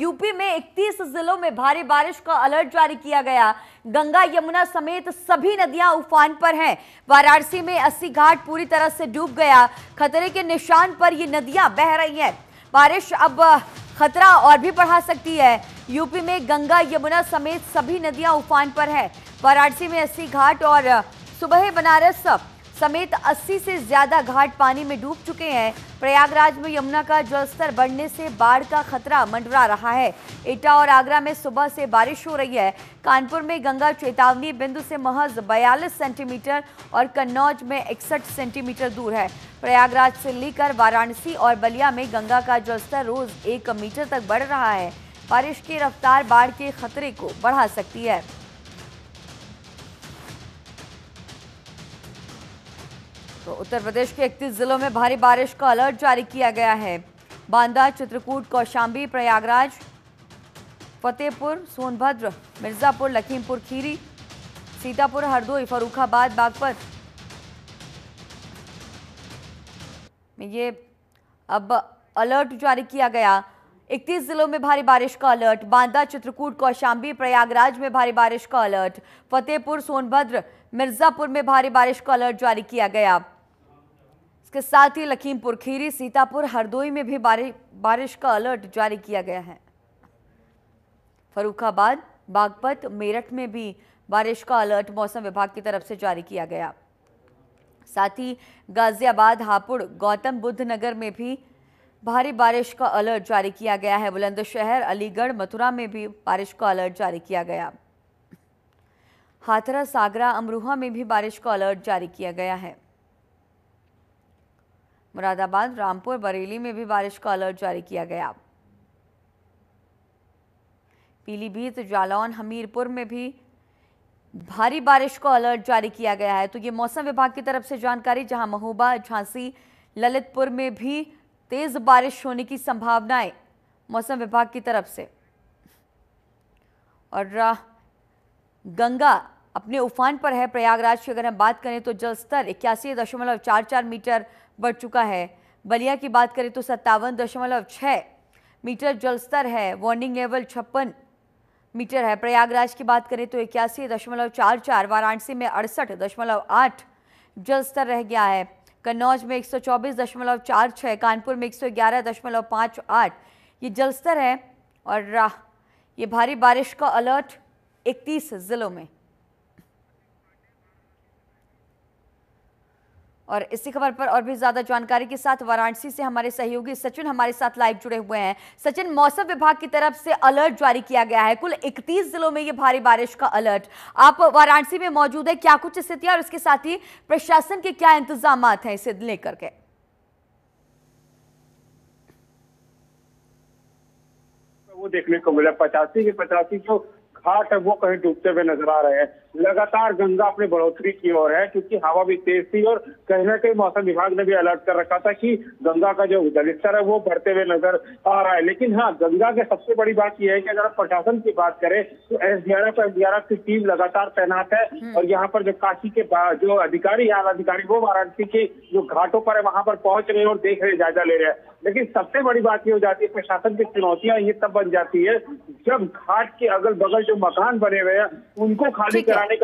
UP में 31 जिलों में भारी बारिश का अलर्ट जारी किया गया गंगा यमुना समेत सभी नदियां उफान पर हैं वाराणसी में अस्सी घाट पूरी तरह से डूब गया खतरे के निशान पर ये नदियां बह रही हैं बारिश अब खतरा और भी बढ़ा सकती है यूपी में गंगा यमुना समेत सभी नदियां उफान पर है वाराणसी में अस्सी घाट और सुबह बनारस समेत 80 से ज्यादा घाट पानी में डूब चुके हैं प्रयागराज में यमुना का जलस्तर बढ़ने से बाढ़ का खतरा मंडरा रहा है एटा और आगरा में सुबह से बारिश हो रही है कानपुर में गंगा चेतावनी बिंदु से महज बयालीस सेंटीमीटर और कन्नौज में इकसठ सेंटीमीटर दूर है प्रयागराज से लेकर वाराणसी और बलिया में गंगा का जलस्तर रोज एक मीटर तक बढ़ रहा है बारिश की रफ्तार बाढ़ के खतरे को बढ़ा सकती है तो उत्तर प्रदेश के इकतीस जिलों में भारी बारिश का अलर्ट जारी किया गया है बांदा चित्रकूट कौशाम्बी प्रयागराज फतेहपुर सोनभद्र मिर्ज़ापुर लखीमपुर खीरी सीतापुर हरदोई फरूखाबाद बागपत में ये अब अलर्ट जारी किया गया 31 जिलों में भारी बारिश का अलर्ट बांदा चित्रकूट कौशाम्बी प्रयागराज में भारी बारिश का अलर्ट फतेहपुर सोनभद्र मिर्ज़ापुर में भारी बारिश का अलर्ट जारी किया गया इसके साथ ही लखीमपुर खीरी सीतापुर हरदोई में भी बारिश का अलर्ट जारी किया गया है फरुखाबाद बागपत मेरठ में भी बारिश का अलर्ट मौसम विभाग की तरफ से जारी किया गया साथ ही गाजियाबाद हापुड़ गौतम बुद्ध नगर में भी भारी बारिश का अलर्ट जारी किया गया है बुलंदशहर अलीगढ़ मथुरा में भी बारिश का अलर्ट जारी किया गया हाथरस आगरा अमरोहा में भी बारिश का अलर्ट जारी किया गया है मुरादाबाद रामपुर बरेली में भी बारिश का अलर्ट जारी किया गया पीलीभीत जालौन हमीरपुर में भी भारी बारिश को अलर्ट जारी किया गया है तो ये मौसम विभाग की तरफ से जानकारी जहां महोबा झांसी ललितपुर में भी तेज बारिश होने की संभावनाएं मौसम विभाग की तरफ से और गंगा अपने उफान पर है प्रयागराज की अगर हम बात करें तो जल स्तर इक्यासी दशमलव चार चार मीटर बढ़ चुका है बलिया की बात करें तो सत्तावन दशमलव छः मीटर जल स्तर है वार्निंग लेवल छप्पन मीटर है प्रयागराज की बात करें तो इक्यासी दशमलव चार चार वाराणसी में अड़सठ दशमलव आठ जल स्तर रह गया है कन्नौज में एक सौ चौबीस दशमलव चार छः कानपुर में एक सौ ग्यारह दशमलव पाँच आठ ये जल स्तर है और ये भारी बारिश का अलर्ट इकतीस ज़िलों में और इसी खबर पर और भी ज्यादा जानकारी के साथ वाराणसी से हमारे सहयोगी सचिन हमारे साथ लाइव जुड़े हुए हैं सचिन मौसम विभाग की तरफ से अलर्ट जारी किया गया है कुल 31 जिलों में ये भारी बारिश का अलर्ट आप वाराणसी में मौजूद है क्या कुछ स्थितियां और इसके साथ ही प्रशासन के क्या इंतजाम हैं इसे लेकर के वो देखने को मिला पचासी के पचासी जो घाट है वो कहीं डूबते हुए नजर आ रहे हैं लगातार गंगा अपने बढ़ोतरी की ओर है क्योंकि हवा भी तेज थी और कहीं ना कहीं मौसम विभाग ने भी अलर्ट कर रखा था कि गंगा का जो जलस्तर है वो बढ़ते हुए नजर आ रहा है लेकिन हाँ गंगा के सबसे बड़ी बात यह है कि अगर प्रशासन की बात करें तो एसडीआरएफ एसडीआरएफ की टीम लगातार तैनात है हम्म। और यहाँ पर जो काशी के जो अधिकारी यहाँ अधिकारी वो वाराणसी के जो घाटों पर है वहां पर पहुंच रहे हैं और देख रहे जायजा ले रहे हैं लेकिन सबसे बड़ी बात ये हो जाती है प्रशासन की चुनौतियां ये तब बन जाती है जब घाट के अगल बगल जो मकान बने हुए हैं उनको खाली करा